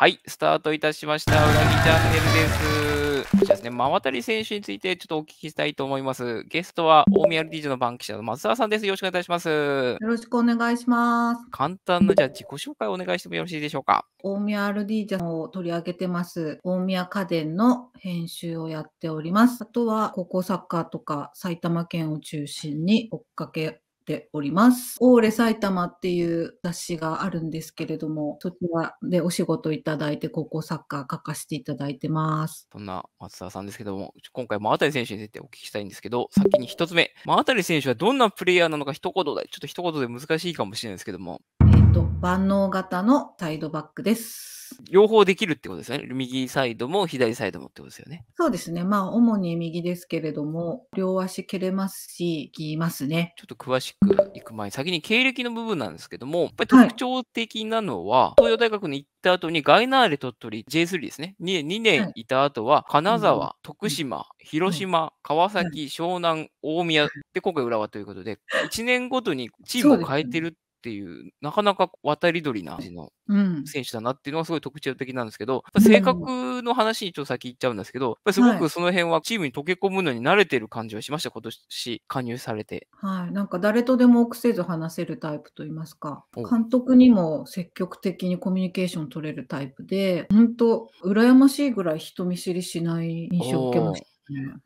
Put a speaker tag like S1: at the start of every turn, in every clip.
S1: はい、スタートいたしました。うなぎチャンネルです。そうですね、真渡選手についてちょっとお聞きしたいと思います。ゲストは大宮 LDJ の番記者の松沢さんです。よろしくお願いします。よ
S2: ろしくお願いします。
S1: 簡単なじゃあ自己紹介をお願いしてもよろしいでしょうか。
S2: 大宮 LDJ を取り上げてます。大宮家電の編集をやっております。あとは高校サッカーとか埼玉県を中心に追っかけております。オーレ埼玉っていう雑誌があるんですけれども、そちらでお仕事いただいて、高校サッカー書かせていただいてます。
S1: そんな松田さんですけども、今回、真渡選手についてお聞きしたいんですけど、先に1つ目、真渡選手はどんなプレイヤーなのか、一言で、ちょっと一言で難しいかもしれないですけども、
S2: 万能型のサイドバックです。
S1: 両方できるってことですよね。右サイドも左サイドもってことですよね。
S2: そうですね。まあ、主に右ですけれども、両足蹴れますし、切りますね。ち
S1: ょっと詳しく行く前に、先に経歴の部分なんですけども、やっぱり特徴的なのは、はい、東洋大学に行った後にガイナーレ鳥取 J3 ですね。2, 2年いた後は、金沢、はい、徳島、広島、川崎、湘南、大宮で、今回浦和ということで、1年ごとにチームを変えてるっていう、なかなか渡り鳥なの選手だなっていうのがすごい特徴的なんですけど、うん、性格の話にちょっと先行っちゃうんですけど、すごくその辺はチームに溶け込むのに慣れてる感じはしました、今年加入されて。
S2: はい、なんか誰とでも臆せず話せるタイプといいますか、監督にも積極的にコミュニケーション取れるタイプで、本当、羨ましいぐらい人見知りしない印象を受けました。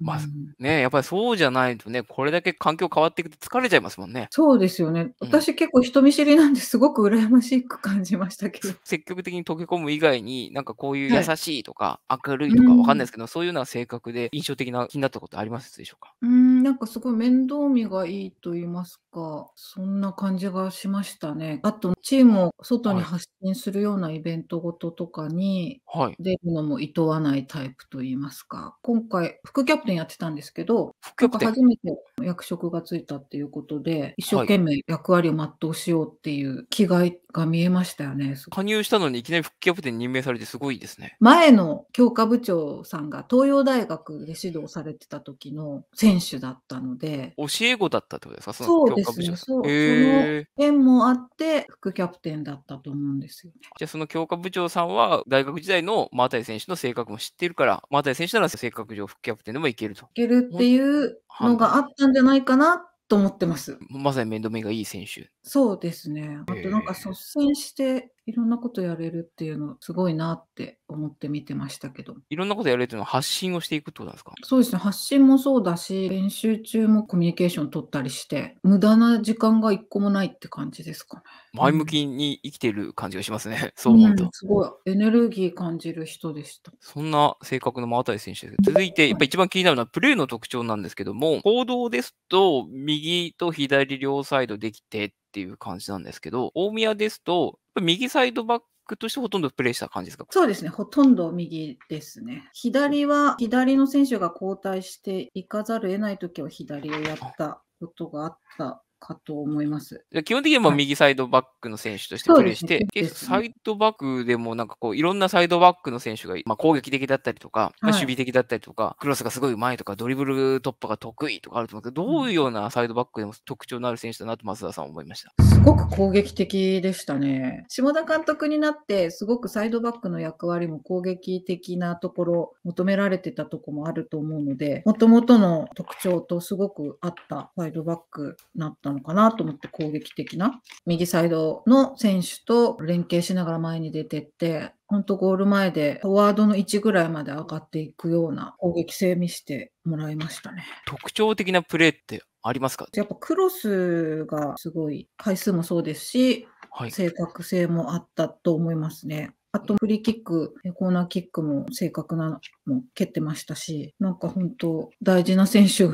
S2: まあ、
S1: ね、やっぱりそうじゃないとね、これだけ環境変わっていくと疲れちゃいますもんね。そ
S2: うですよね。私、結構人見知りなんですごく羨ましく感じましたけど。積 極的に溶け込
S1: む以外に、なんかこういう優しいとか、はい、明るいとかわかんないですけど、うん、そういうような性格で印象的な気になったことありますでしょう
S2: かうん、なんかすごい面倒見がいいと言いますか、そんな感じがしましたね。あと、チームを外に発信するようなイベントごととかに出るのもいとわないタイプと言いますか、はい、今回、副キャプテンやってたんですけど、なん初めて役職がついたっていうことで、一生懸命役割を全うしようっていう気概っが見えましたよね。
S1: 加入したのにいきなり復帰キャプテン任命されてすごいですね。
S2: 前の強化部長さんが東洋大学で指導されてた時の選手だったので。
S1: 教え子だったってことですかその強化部長そうですね。
S2: その縁もあって副キャプテンだったと思うんですよね。
S1: じゃあその強化部長さんは大学時代のマタイ選手の性格も知ってるから、マタイ選手なら性格上副キャプテンでもいけると。い
S2: けるっていうのがあったんじゃないかなってと思ってます。まさに面倒目がいい選手。そうですね。あとなんか率先していろんなことやれるっていうの、すごいなって思って見てましたけど。
S1: いろんなことやれるっていうのは発信をしていくってことなんですか
S2: そうですね。発信もそうだし、練習中もコミュニケーション取ったりして、無駄な時間が一個もないって感じですかね。
S1: 前向きに生きてる感じがしますね。うん、そう思うと、うん、すご
S2: い。エネルギー感じる人でした。
S1: そんな性格の真渡選手です。続いて、やっぱ一番気になるのはプレーの特徴なんですけども、行動ですと、右と左両サイドできてっていう感じなんですけど、大宮ですと、右サイドバックとしてほとんどプレイした感じですか
S2: そうですね、ほとんど右ですね。左は、左の選手が交代していかざるを得ないときは左をやったことがあったかと思います。基本的にはもう
S1: 右サイドバックの選手としてプレーして、はいね、サイドバックでもなんかこういろんなサイドバックの選手が、まあ、攻撃的だったりとか、まあ、守備的だったりとか、はい、クロスがすごいうまいとか、ドリブル突破が得意とかあると思うけど、どういうようなサイドバックでも特徴のある選手だなと増田さん思いました。す
S2: ごく攻撃的でしたね。下田監督になって、すごくサイドバックの役割も攻撃的なところ、求められてたとこもあると思うので、もともとの特徴とすごく合ったサイドバックなったのかなと思って攻撃的な右サイドの選手と連携しながら前に出てって本当ゴール前でフォワードの位置ぐらいまで上がっていくような攻撃性見せてもらいましたね。
S1: 特徴的なプレーってありますかやっぱ
S2: クロスがすごい回数もそうですし、はい、正確性もあったと思いますね。あと、フリーキック、コーナーキックも正確なのも蹴ってましたし、なんか本当、大事な選手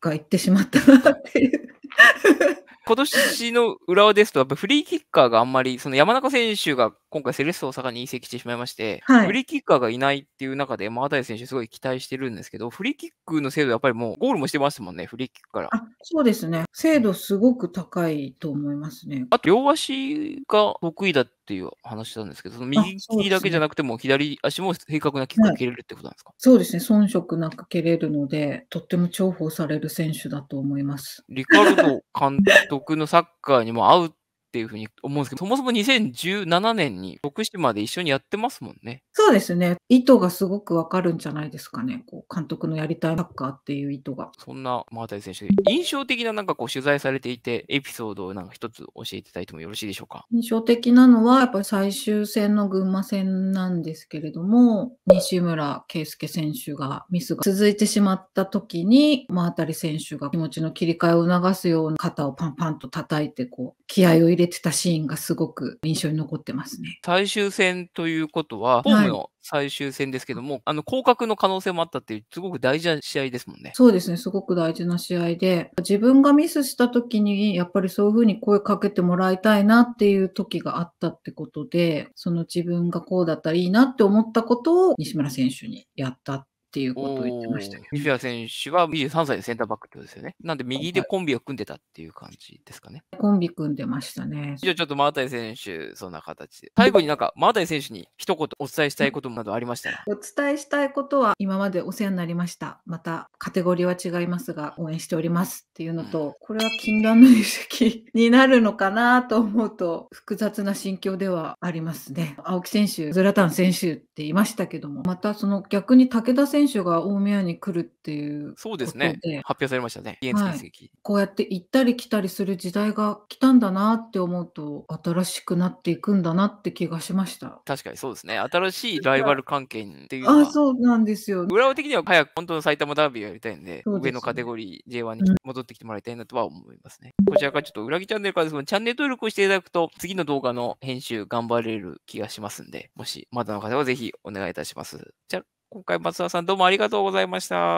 S2: が行ってしまったなっていう 今年
S1: の浦和ですと、やっぱフリーキッカーがあんまり、その山中選手が今回セレッソ大阪に移籍してしまいまして、はい、フリーキッカーがいないっていう中で、山田選手すごい期待してるんですけど、フリーキックの精度やっぱりもうゴールもしてましたもんね、フリーキックから。
S2: そうですね。精度すごく高いと思いますね。
S1: あと両足が得意だっっていう話なんですけど、その右利きだけじゃなくても、左足も正確なキックが蹴れるってことなんですか、
S2: はい、そうですね、遜色なく蹴れるので、とっても重宝される選手だと思います。
S1: リカルド監督のサッカーにも合うっていうふうに思うんですけど、そもそも2017年に徳島で一緒にやってますもんね。
S2: そうですね。意図がすごくわかるんじゃないですかね。こう監督のやりたいサッカーっていう意図が。そん
S1: な真ータイ選手、印象的ななんかこう取材されていて、エピソードをなんか一つ教えていただいてもよろしいでしょうか。
S2: 印象的なのは、やっぱり最終戦の群馬戦なんですけれども、西村圭介選手がミスが続いてしまった時に、真渡選手が気持ちの切り替えを促すような肩をパンパンと叩いて、こう、気合を入れれてたシーンがすごく印象に残ってますね。
S1: 最終戦ということは、ホームの最終戦ですけども、はい、あの、降格の可能性もあったっていう、すごく大事な試合で
S2: すもんね。そうですね、すごく大事な試合で、自分がミスした時に、やっぱりそういうふうに声かけてもらいたいなっていう時があったってことで、その自分がこうだったらいいなって思ったことを西村選手にやったっていうことを言ってました
S1: けど。西矢選手は23歳でセンターバックってことですよね。なんで右でコンビを組んでたっていう感じですかね。
S2: コンビ組んでましたね。じ
S1: ゃあちょっとマータイ選手、そんな形で。最後になんかマータイ選手に一言お伝えしたいことなどありました
S2: お伝えしたいことは今までお世話になりました。またカテゴリーは違いますが応援しておりますっていうのと、うん、これは禁断の遺 跡になるのかなと思うと複雑な心境ではありますね。青木選手、ズラタン選手って言いましたけども、またその逆に武田選手手が大宮に来るっていうそうですね
S1: 発表されましたね、はい、
S2: こうやって行ったり来たりする時代が来たんだなって思うと新しくなっていくんだなって気がしました確かに
S1: そうですね 新しいライバル関係っていうあ
S2: そうなんですよ
S1: 裏的には早く本当の埼玉ダービーをやりたいんで、ね、上のカテゴリー J1 に戻ってきてもらいたいなとは思いますね、うん、こちらからちょっと裏木チャンネルからですチャンネル登録をしていただくと次の動画の編集頑張れる気がしますんでもしまだの方はぜひお願いいたしますじゃ今回松田さんどうもありがとうございました。